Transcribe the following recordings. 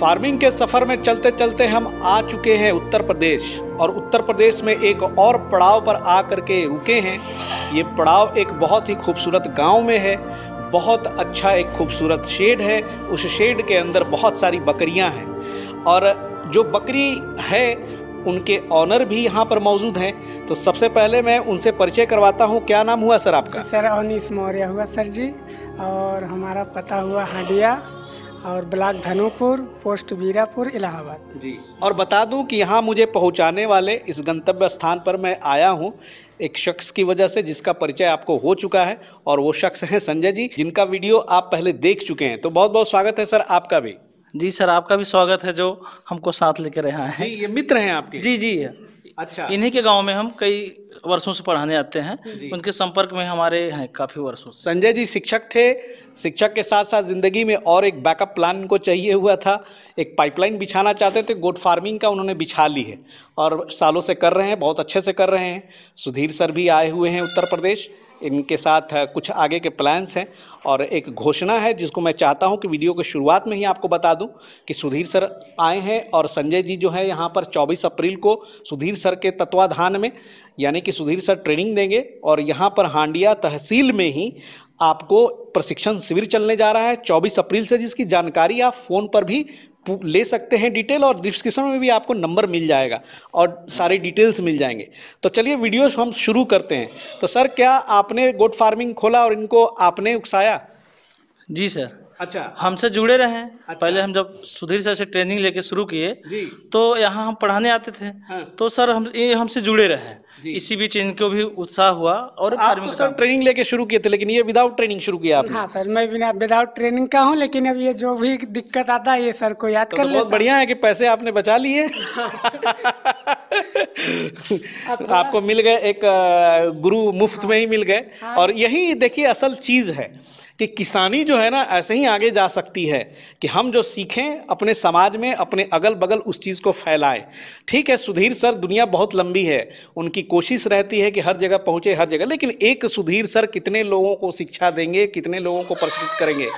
Farming के सफर में चलते चलते हम आ चुके हैं उत्तर प्रदेश और उत्तर प्रदेश में एक और पड़ाव पर आ करके रुके हैं ये पड़ाव एक बहुत ही खूबसूरत गांव में है बहुत अच्छा एक खूबसूरत शेड है उस शेड के अंदर बहुत सारी बकरियां हैं और जो बकरी है उनके ऑनर भी यहाँ पर मौजूद हैं तो सबसे पहले मैं उनसे परिचय करवाता हूँ क्या नाम हुआ सर आपका सर अवनीश मौर्य हुआ सर जी और हमारा पता हुआ हडिया और ब्लॉक धनुपुर पोस्ट वीरापुर इलाहाबाद जी और बता दूं कि यहाँ मुझे पहुँचाने वाले इस गंतव्य स्थान पर मैं आया हूँ एक शख्स की वजह से जिसका परिचय आपको हो चुका है और वो शख्स हैं संजय जी जिनका वीडियो आप पहले देख चुके हैं तो बहुत बहुत स्वागत है सर आपका भी जी सर आपका भी स्वागत है जो हमको साथ लेकर रहा है ये मित्र हैं आपके जी जी अच्छा इन्हीं के गाँव में हम कई वर्षों से पढ़ाने आते हैं उनके संपर्क में हमारे हैं काफ़ी वर्षों से संजय जी शिक्षक थे शिक्षक के साथ साथ ज़िंदगी में और एक बैकअप प्लान को चाहिए हुआ था एक पाइपलाइन बिछाना चाहते थे गोट फार्मिंग का उन्होंने बिछा ली है और सालों से कर रहे हैं बहुत अच्छे से कर रहे हैं सुधीर सर भी आए हुए हैं उत्तर प्रदेश इनके साथ कुछ आगे के प्लान्स हैं और एक घोषणा है जिसको मैं चाहता हूं कि वीडियो के शुरुआत में ही आपको बता दूं कि सुधीर सर आए हैं और संजय जी जो है यहां पर 24 अप्रैल को सुधीर सर के तत्वाधान में यानी कि सुधीर सर ट्रेनिंग देंगे और यहाँ पर हांडिया तहसील में ही आपको प्रशिक्षण शिविर चलने जा रहा है 24 अप्रैल से जिसकी जानकारी आप फ़ोन पर भी ले सकते हैं डिटेल और डिस्क्रिप्शन में भी आपको नंबर मिल जाएगा और सारे डिटेल्स मिल जाएंगे तो चलिए वीडियोस हम शुरू करते हैं तो सर क्या आपने गोट फार्मिंग खोला और इनको आपने उकसाया जी सर अच्छा हमसे जुड़े रहे अच्छा। पहले हम जब सुधीर सर से ट्रेनिंग लेके शुरू किए तो यहाँ हम पढ़ाने आते थे हाँ। तो सर हम ये हमसे जुड़े रहे इसी बीच इनको भी उत्साह हुआ और आप तो सर ट्रेनिंग लेके शुरू किए थे लेकिन ये विदाउट ट्रेनिंग शुरू किया आपने हाँ सर मैं बिना विदाउट ट्रेनिंग का हूँ लेकिन अब ये जो भी दिक्कत आता है ये सर को याद तो कर तो बहुत बढ़िया है कि पैसे आपने बचा लिए तो आपको मिल गए एक गुरु मुफ्त हाँ। में ही मिल गए हाँ। और यही देखिए असल चीज है कि किसानी जो है ना ऐसे ही आगे जा सकती है कि हम जो सीखें अपने समाज में अपने अगल बगल उस चीज़ को फैलाएं ठीक है सुधीर सर दुनिया बहुत लंबी है उनकी कोशिश रहती है कि हर जगह पहुँचे हर जगह लेकिन एक सुधीर सर कितने लोगों को शिक्षा देंगे कितने लोगों को प्रशिक्षित करेंगे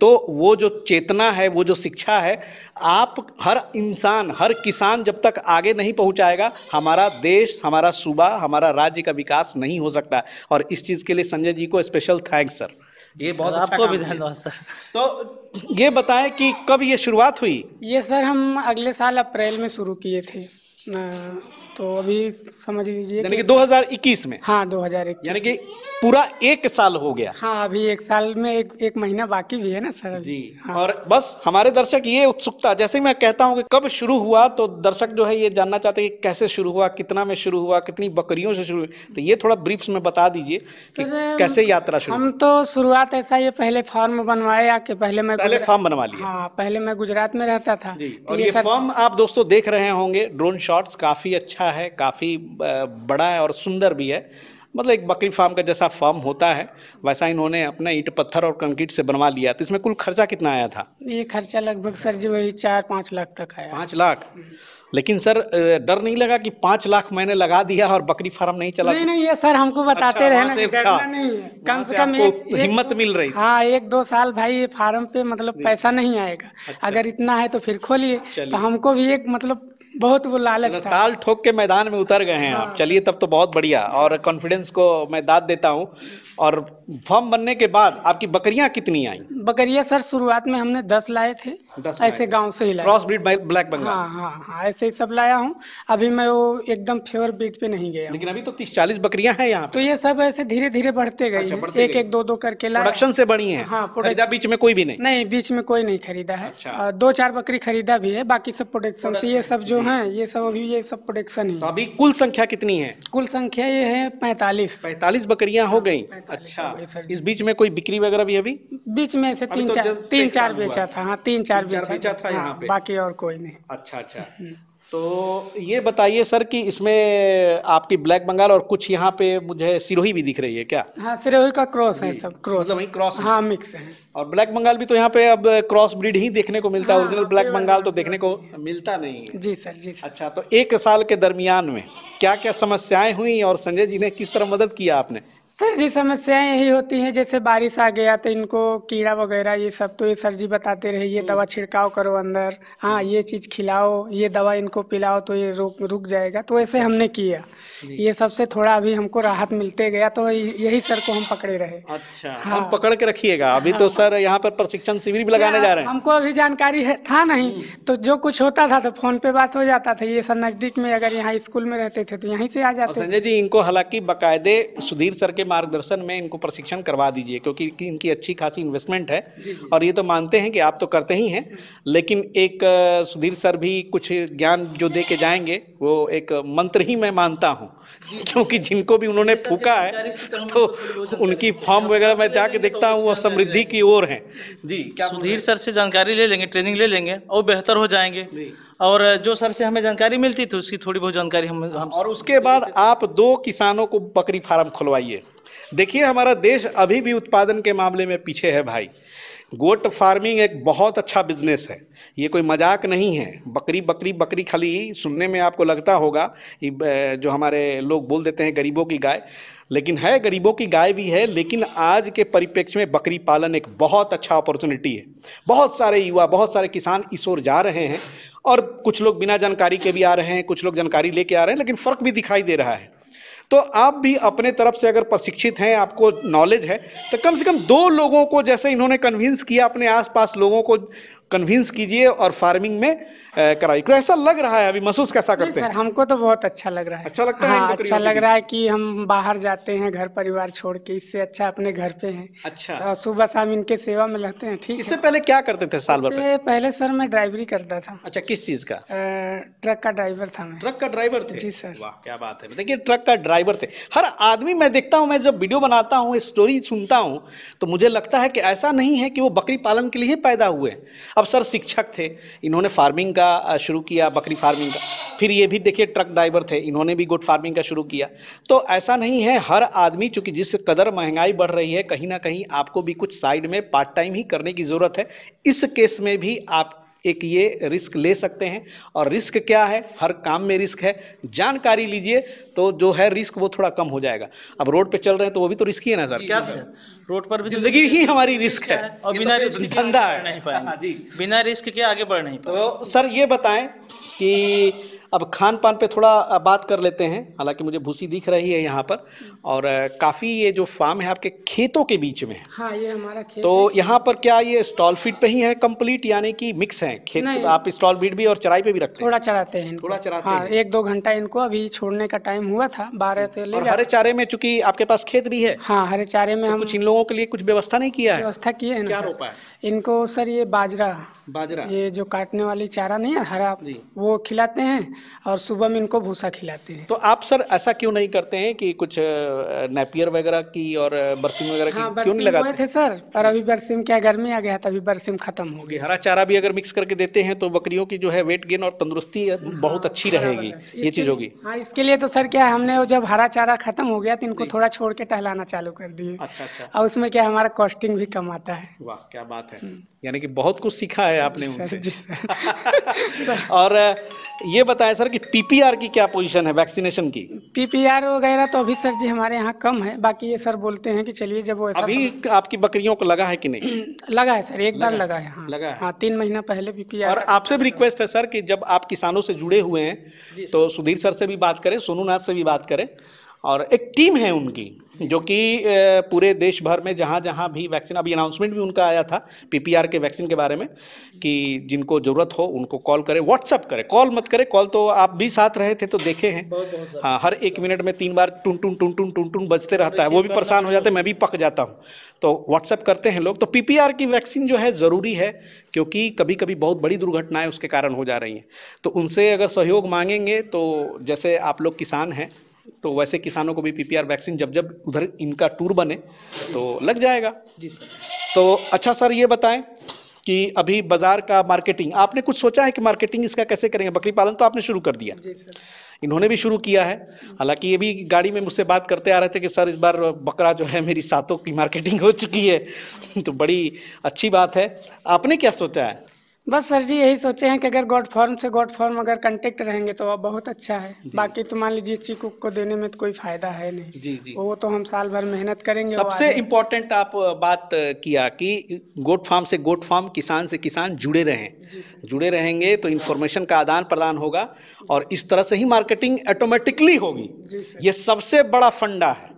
तो वो जो चेतना है वो जो शिक्षा है आप हर इंसान हर किसान जब तक आगे नहीं पहुँचाएगा हमारा देश हमारा सूबा हमारा राज्य का विकास नहीं हो सकता और इस चीज़ के लिए संजय जी को स्पेशल थैंक्स सर ये बहुत अच्छा आपको भी धन्यवाद सर तो ये बताएं कि कब ये शुरुआत हुई ये सर हम अगले साल अप्रैल में शुरू किए थे तो अभी समझ लीजिए यानी कि 2021 में हाँ 2021 यानी कि पूरा एक साल हो गया हाँ अभी एक साल में एक एक महीना बाकी भी है ना सर जी हाँ। और बस हमारे दर्शक ये उत्सुकता जैसे मैं कहता हूँ कि कब शुरू हुआ तो दर्शक जो है ये जानना चाहते हैं कि कैसे शुरू हुआ कितना में शुरू हुआ कितनी बकरियों से शुरू हुई तो ये थोड़ा ब्रीफ्स में बता दीजिए कैसे यात्रा शुरू हम तो शुरुआत ऐसा ये पहले फॉर्म बनवाया आके पहले मैं पहले फॉर्म बनवा लिया हाँ, पहले मैं गुजरात में रहता था तो फॉर्म आप दोस्तों देख रहे होंगे ड्रोन शॉट शॉर्ट्स काफ़ी अच्छा है काफ़ी बड़ा है और सुंदर भी है मतलब एक बकरी फार्म का जैसा फार्म होता है वैसा इन्होंने अपना ईट पत्थर और कंक्रीट से बनवा लिया तो इसमें कुल खर्चा कितना आया था ये खर्चा लगभग सर जी वही चार पाँच लाख तक आया पाँच लाख लेकिन सर डर नहीं लगा कि पाँच लाख मैंने लगा दिया और बकरी फार्म नहीं चला नहीं नहीं ये सर हमको अच्छा, बताते अच्छा, रहे नहीं कम से कम हिम्मत मिल रही हाँ एक दो साल भाई ये फार्म पे मतलब पैसा नहीं आएगा अच्छा। अगर इतना है तो फिर खोलिए तो हमको भी एक मतलब बहुत वो लालच था ताल ठोक के मैदान में उतर गए हैं हाँ। आप चलिए तब तो बहुत बढ़िया और कॉन्फिडेंस को मैं दाद देता हूँ और फॉर्म बनने के बाद आपकी बकरियाँ कितनी आई बकरियाँ सर शुरुआत में हमने दस लाए थे दस ऐसे गाँव से ही लाए क्रॉस ब्रीड ब्लैक बंगाल हाँ हाँ ऐसे ही सब लाया हूँ अभी मैं वो एकदम फेवर ब्रीड पे नहीं गया लेकिन अभी तो तीस चालीस बकरियाँ हैं यहाँ तो ये सब ऐसे धीरे धीरे बढ़ते गए एक एक दो दो करके लाए प्रोडक्शन से बढ़ी है हाँ, बीच में कोई भी नहीं नहीं बीच में कोई नहीं खरीदा है अच्छा। दो चार बकरी खरीदा भी है बाकी सब प्रोडक्शन से ये सब जो है हाँ ये सब अभी ये सब प्रोडक्शन है तो अभी कुल संख्या कितनी है कुल संख्या ये है पैतालीस पैतालीस बकरियां हो हाँ, अच्छा, गई अच्छा इस बीच में कोई बिक्री वगैरह भी अभी बीच में से तो हाँ, तीन चार तीन चार बेचा था हाँ तीन चार बेचा था हाँ, बाकी और कोई नहीं अच्छा अच्छा हम्म। तो ये बताइए सर कि इसमें आपकी ब्लैक बंगाल और कुछ यहाँ पे मुझे सिरोही भी दिख रही है क्या हाँ सिरोही का क्रॉस है सब क्रॉस मतलब क्रॉस हाँ मिक्स है और ब्लैक बंगाल भी तो यहाँ पे अब क्रॉस ब्रीड ही देखने को मिलता है हाँ, ओरिजिनल ब्लैक हाँ, बंगाल तो हाँ। देखने को मिलता नहीं है जी सर जी सर अच्छा तो एक साल के दरमियान में क्या क्या समस्याएं हुई और संजय जी ने किस तरह मदद किया आपने सर जी समस्याएं यही होती हैं जैसे बारिश आ गया तो इनको कीड़ा वगैरह ये सब तो ये सर जी बताते रहे ये हम्म। दवा छिड़काव करो अंदर हाँ हम्म। ये चीज़ खिलाओ ये दवा इनको पिलाओ तो ये रुक रुक जाएगा तो ऐसे हमने किया ये सबसे थोड़ा अभी हमको राहत मिलते गया तो यही सर को हम पकड़े रहे अच्छा हाँ। हम पकड़ के रखिएगा अभी तो हाँ। सर यहाँ पर प्रशिक्षण शिविर भी लगाने जा रहे हैं हमको अभी जानकारी है था नहीं हम्म। तो जो कुछ होता था तो फोन पे बात हो जाता था ये सर नज़दीक में अगर यहाँ स्कूल में रहते थे तो यहीं से आ जाते जी इनको हालांकि बाकायदे सुधीर सर के मार्गदर्शन में इनको प्रशिक्षण करवा दीजिए क्योंकि इनकी अच्छी खासी इन्वेस्टमेंट है और ये तो मानते हैं कि आप तो करते ही हैं लेकिन एक सुधीर सर भी कुछ ज्ञान जो दे के जाएंगे वो एक मंत्र ही मैं मानता हूँ क्योंकि जिनको भी उन्होंने फूका है तो, तो उनकी फॉर्म वगैरह मैं जाके देखता तो हूँ वो समृद्धि की ओर है जी सुधीर सर से जानकारी ले लेंगे ट्रेनिंग ले लेंगे और बेहतर हो जाएंगे और जो सर से हमें जानकारी मिलती थी उसकी थोड़ी बहुत जानकारी हम, हम और उसके बाद आप दो किसानों को बकरी फार्म खुलवाइए देखिए हमारा देश अभी भी उत्पादन के मामले में पीछे है भाई गोट फार्मिंग एक बहुत अच्छा बिजनेस है ये कोई मजाक नहीं है बकरी बकरी बकरी खाली सुनने में आपको लगता होगा जो हमारे लोग बोल देते हैं गरीबों की गाय लेकिन है गरीबों की गाय भी है लेकिन आज के परिप्रेक्ष्य में बकरी पालन एक बहुत अच्छा अपॉर्चुनिटी है बहुत सारे युवा बहुत सारे किसान इस ओर जा रहे हैं और कुछ लोग बिना जानकारी के भी आ रहे हैं कुछ लोग जानकारी लेके आ रहे हैं लेकिन फ़र्क भी दिखाई दे रहा है तो आप भी अपने तरफ से अगर प्रशिक्षित हैं आपको नॉलेज है तो कम से कम दो लोगों को जैसे इन्होंने कन्विंस किया अपने आसपास लोगों को कन्विंस कीजिए और फार्मिंग में कराइए क्यों तो ऐसा लग रहा है अभी महसूस कैसा करते हैं हमको तो बहुत अच्छा लग रहा है अच्छा लगता हाँ, है अच्छा लग रहा है कि हम बाहर जाते हैं घर परिवार छोड़ के इससे अच्छा अपने घर पे हैं अच्छा तो सुबह शाम इनके सेवा में रहते हैं ठीक इससे है? पहले क्या करते थे साल भर पहले सर मैं ड्राइवरी करता था अच्छा किस चीज का ट्रक का ड्राइवर था मैं ट्रक का ड्राइवर थे जी सर क्या बात है देखिए ट्रक का ड्राइवर थे हर आदमी मैं देखता हूँ मैं जब वीडियो बनाता हूँ स्टोरी सुनता हूँ तो मुझे लगता है कि ऐसा नहीं है कि वो बकरी पालन के लिए पैदा हुए अब सर शिक्षक थे इन्होंने फार्मिंग का शुरू किया बकरी फार्मिंग का फिर ये भी देखिए ट्रक ड्राइवर थे इन्होंने भी गुड फार्मिंग का शुरू किया तो ऐसा नहीं है हर आदमी चूँकि जिस कदर महंगाई बढ़ रही है कहीं ना कहीं आपको भी कुछ साइड में पार्ट टाइम ही करने की ज़रूरत है इस केस में भी आप एक ये रिस्क ले सकते हैं और रिस्क क्या है हर काम में रिस्क है जानकारी लीजिए तो जो है रिस्क वो थोड़ा कम हो जाएगा अब रोड पे चल रहे हैं तो वो भी तो रिस्क ही है ना सर क्या रोड पर भी तो जिंदगी ही हमारी रिस्क है और तो बिना रिस्क धंधा है नहीं पाएंगे हाँ, बिना रिस्क के आगे बढ़ नहीं तो पाए सर ये बताएं कि अब खान पान पे थोड़ा बात कर लेते हैं हालांकि मुझे भूसी दिख रही है यहाँ पर हम्म। और काफ़ी ये जो फार्म है आपके खेतों के बीच में हाँ ये हमारा खेत तो यहाँ पर क्या ये स्टॉल फीड पे ही है कंप्लीट यानी कि मिक्स है खेत आप स्टॉल फीड भी और चराई पे भी रखते हैं थोड़ा चराते हैं थोड़ा चराते हाँ, हैं एक दो घंटा इनको अभी छोड़ने का टाइम हुआ था बारह से ले हरे चारे में चूंकि आपके पास खेत भी है हाँ हरे चारे में तो हम कुछ इन लोगों के लिए कुछ व्यवस्था नहीं किया है व्यवस्था किए हैं इनको सर ये बाजरा बाजरा ये जो काटने वाली चारा नहीं है हरा वो खिलाते हैं और सुबह में इनको भूसा खिलाते हैं तो आप सर ऐसा क्यों नहीं करते हैं कि कुछ नेपियर वगैरह की और बरसीम वगैरह हाँ, क्यों नहीं लगाते थे सर पर अभी बरसीम क्या गर्मी आ गया था अभी बरसीम खत्म हो गया हरा चारा भी अगर मिक्स करके देते हैं तो बकरियों की जो है वेट गेन और तंदुरुस्ती बहुत अच्छी हाँ, रहेगी ये चीज़ होगी हाँ इसके लिए तो सर क्या हमने जब हरा चारा खत्म हो गया तो इनको थोड़ा छोड़ के टहलाना चालू कर दिए अच्छा, अच्छा। और उसमें क्या हमारा कॉस्टिंग भी कम आता है वाह क्या बात है हम्म। यानी कि बहुत कुछ सीखा है आपने उनसे और ये बताया है सर कि पीपीआर की क्या पोजीशन है वैक्सीनेशन की पीपीआर वगैरह तो अभी सर जी हमारे यहाँ कम है बाकी ये सर बोलते हैं कि चलिए जब वो ऐसा अभी सम... आपकी बकरियों को लगा है कि नहीं लगा है सर एक लगा बार है, लगा है हाँ लगा है हाँ तीन महीना पहले पीपीआर और आपसे भी रिक्वेस्ट है सर कि जब आप किसानों से जुड़े हुए हैं तो सुधीर सर से भी बात करें सोनू नाथ से भी बात करें और एक टीम है उनकी जो कि पूरे देश भर में जहाँ जहाँ भी वैक्सीन अभी अनाउंसमेंट भी उनका आया था पीपीआर के वैक्सीन के बारे में कि जिनको ज़रूरत हो उनको कॉल करें व्हाट्सअप करें कॉल मत करें कॉल तो आप भी साथ रहे थे तो देखे हैं हाँ हर एक मिनट में तीन बार टून टून टून टून टून टून बजते रहता है वो भी परेशान हो जाते हैं मैं भी पक जाता हूँ तो व्हाट्सअप करते हैं लोग तो पी की वैक्सीन जो है ज़रूरी है क्योंकि कभी कभी बहुत बड़ी दुर्घटनाएँ उसके कारण हो जा रही हैं तो उनसे अगर सहयोग मांगेंगे तो जैसे आप लोग किसान हैं तो वैसे किसानों को भी पीपीआर वैक्सीन जब जब उधर इनका टूर बने तो लग जाएगा जी सर तो अच्छा सर ये बताएं कि अभी बाज़ार का मार्केटिंग आपने कुछ सोचा है कि मार्केटिंग इसका कैसे करेंगे बकरी पालन तो आपने शुरू कर दिया जी सर इन्होंने भी शुरू किया है हम्म। हालांकि ये भी गाड़ी में मुझसे बात करते आ रहे थे कि सर इस बार बकरा जो है मेरी सातों की मार्केटिंग हो चुकी है तो बड़ी अच्छी बात है आपने क्या सोचा है बस सर जी यही सोचे हैं कि अगर गॉड फॉर्म से गॉड फॉर्म अगर कंटेक्ट रहेंगे तो बहुत अच्छा है बाकी तो मान लीजिए चीकू को देने में तो कोई फायदा है नहीं जी जी वो तो हम साल भर मेहनत करेंगे सबसे इम्पोर्टेंट आप बात किया कि गोट फार्म से गोट फार्म किसान से किसान जुड़े रहें जुड़े रहेंगे तो इन्फॉर्मेशन का आदान प्रदान होगा और इस तरह से ही मार्केटिंग ऑटोमेटिकली होगी ये सबसे बड़ा फंडा है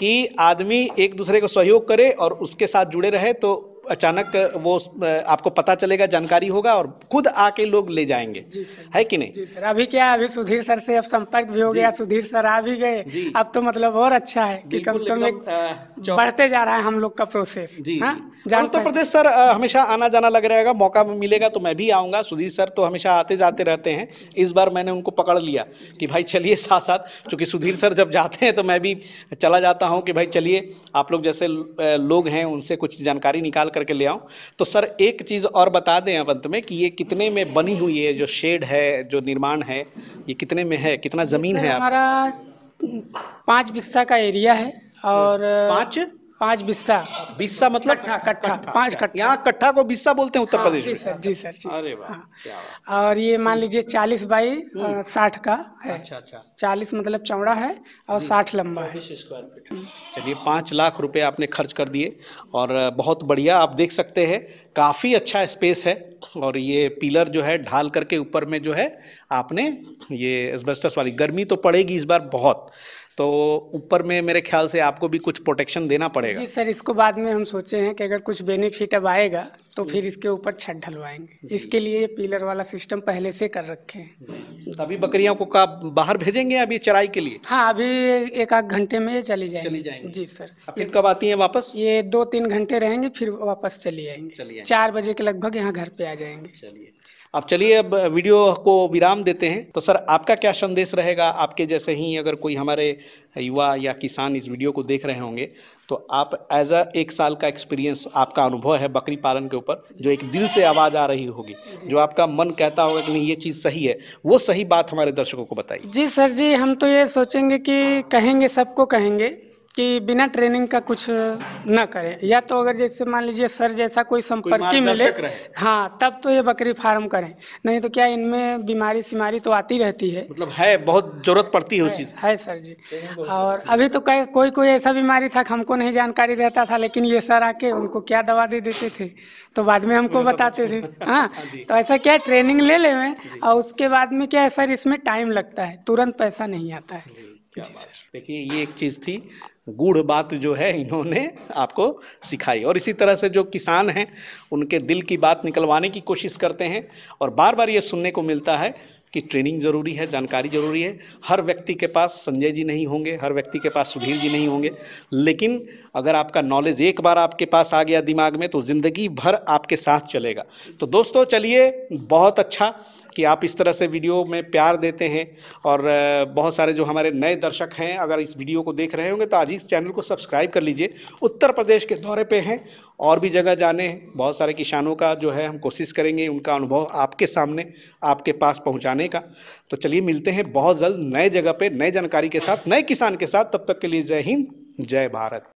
कि आदमी एक दूसरे को सहयोग करे और उसके साथ जुड़े रहे तो अचानक वो आपको पता चलेगा जानकारी होगा और खुद आके लोग ले जाएंगे है कि नहीं जी सर अभी क्या अभी सुधीर सर से अब संपर्क भी हो गया सुधीर सर आ भी गए अब तो मतलब और अच्छा है कि कम से कम एक बढ़ते जा रहा है हम लोग का प्रोसेस जी उत्तर हाँ? प्रदेश सर हमेशा आना जाना लग रहेगा मौका मिलेगा तो मैं भी आऊंगा सुधीर सर तो हमेशा आते जाते रहते हैं इस बार मैंने उनको पकड़ लिया कि भाई चलिए साथ साथ चूँकि सुधीर सर जब जाते हैं तो मैं भी चला जाता हूँ कि भाई चलिए आप लोग जैसे लोग हैं उनसे कुछ जानकारी निकाल करके ले आऊँ तो सर एक चीज़ और बता दें अब अंत में कि ये कितने में बनी हुई है जो शेड है जो निर्माण है ये कितने में है कितना ज़मीन है हमारा पाँच बिस्सा का एरिया है और पाँच पांच बिस्सा बिस्सा मतलब कट्ठा कट्ठा कट्ठा यहाँ कट्ठा को बिस्सा बोलते हैं उत्तर हाँ, प्रदेश जी सर जी सर जी अरे वाह हाँ। और ये मान लीजिए चालीस बाई हम्म। साठ का है अच्छा अच्छा चालीस मतलब चौड़ा है और हम्म। साठ लंबा है चलिए पाँच लाख रुपए आपने खर्च कर दिए और बहुत बढ़िया आप देख सकते हैं काफ़ी अच्छा स्पेस है और ये पिलर जो है ढाल करके ऊपर में जो है आपने ये एस्बेस्टस वाली गर्मी तो पड़ेगी इस बार बहुत तो ऊपर में मेरे ख्याल से आपको भी कुछ प्रोटेक्शन देना पड़ेगा जी सर इसको बाद में हम सोचे हैं कि अगर कुछ बेनिफिट अब आएगा तो फिर इसके ऊपर छत ढलवाएंगे इसके लिए पीलर वाला सिस्टम पहले से कर रखे हैं तो अभी बकरियों को का बाहर भेजेंगे अभी चराई के लिए हाँ अभी एक आध घंटे में चली जाएंगे, चली जाएंगे। जी सर फिर कब आती हैं वापस ये दो तीन घंटे रहेंगे फिर वापस चली आएंगे। चार बजे के लगभग यहाँ घर पे आ जाएंगे अब चलिए अब वीडियो को विराम देते हैं तो सर आपका क्या संदेश रहेगा आपके जैसे ही अगर कोई हमारे युवा या किसान इस वीडियो को देख रहे होंगे तो आप एज अ एक साल का एक्सपीरियंस आपका अनुभव है बकरी पालन के ऊपर जो एक दिल से आवाज़ आ रही होगी जो आपका मन कहता होगा कि नहीं ये चीज़ सही है वो सही बात हमारे दर्शकों को बताइए जी सर जी हम तो ये सोचेंगे कि कहेंगे सबको कहेंगे कि बिना ट्रेनिंग का कुछ न करें या तो अगर जैसे मान लीजिए सर जैसा कोई संपर्की मिले हाँ तब तो ये बकरी फार्म करें नहीं तो क्या इनमें बीमारी सीमारी तो आती रहती है मतलब है बहुत जरूरत पड़ती है उस चीज़ है सर जी और अभी तो कई कोई कोई ऐसा बीमारी था हमको नहीं जानकारी रहता था लेकिन ये सर आके उनको क्या दवा दे देते थे तो बाद में हमको बताते थे हाँ, हाँ तो ऐसा क्या ट्रेनिंग ले लें और उसके बाद में क्या है सर इसमें टाइम लगता है तुरंत पैसा नहीं आता है देखिए ये एक चीज़ थी गूढ़ बात जो है इन्होंने आपको सिखाई और इसी तरह से जो किसान हैं उनके दिल की बात निकलवाने की कोशिश करते हैं और बार बार ये सुनने को मिलता है कि ट्रेनिंग ज़रूरी है जानकारी ज़रूरी है हर व्यक्ति के पास संजय जी नहीं होंगे हर व्यक्ति के पास सुधीर जी नहीं होंगे लेकिन अगर आपका नॉलेज एक बार आपके पास आ गया दिमाग में तो ज़िंदगी भर आपके साथ चलेगा तो दोस्तों चलिए बहुत अच्छा कि आप इस तरह से वीडियो में प्यार देते हैं और बहुत सारे जो हमारे नए दर्शक हैं अगर इस वीडियो को देख रहे होंगे तो आज इस चैनल को सब्सक्राइब कर लीजिए उत्तर प्रदेश के दौरे पर हैं और भी जगह जाने हैं बहुत सारे किसानों का जो है हम कोशिश करेंगे उनका अनुभव आपके सामने आपके पास पहुंचाने का तो चलिए मिलते हैं बहुत जल्द नए जगह पे नए जानकारी के साथ नए किसान के साथ तब तक के लिए जय हिंद जय भारत